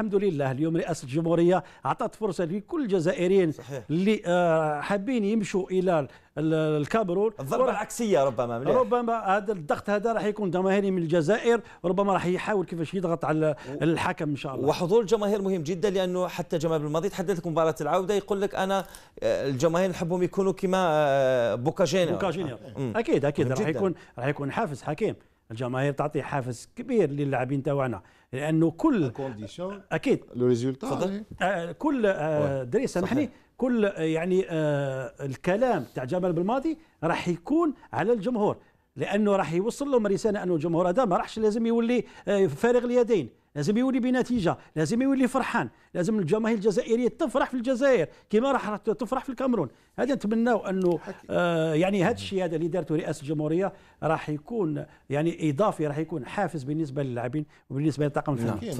الحمد لله اليوم رئاسه الجمهوريه اعطت فرصه لكل الجزائريين صحيح. اللي آه، حابين يمشوا الى الكاميرون الضربه العكسيه ربما مليح. ربما هذا الضغط هذا راح يكون جماهيري من الجزائر ربما راح يحاول كيفاش يضغط على الحكم ان شاء الله وحضور الجماهير مهم جدا لانه حتى جمال الماضي تحدث مباراه العوده يقول لك انا آه، الجماهير نحبهم يكونوا كما بوكاجينا آه، بوكاجينا اكيد اكيد راح يكون راح يكون حافز حكيم الجماهير تعطي حافز كبير للاعبين تاعنا لانه كل اكيد لو ريزولتا آه، كل آه، دري سامحني كل آه، يعني الكلام تاع جمال بالماضي راح يكون على الجمهور لانه راح يوصل لهم رساله انه الجمهور هذا ما راحش لازم يولي فارغ اليدين لازم يولي بنتيجه لازم يولي فرحان لازم الجماهير الجزائريه تفرح في الجزائر كما راح تفرح في الكاميرون هذا نتمناو انه آه يعني هذا الشيء هذا اللي دارته رئاسه الجمهوريه راح يكون يعني اضافي راح يكون حافز بالنسبه للاعبين وبالنسبه للطاقم الفني نعم.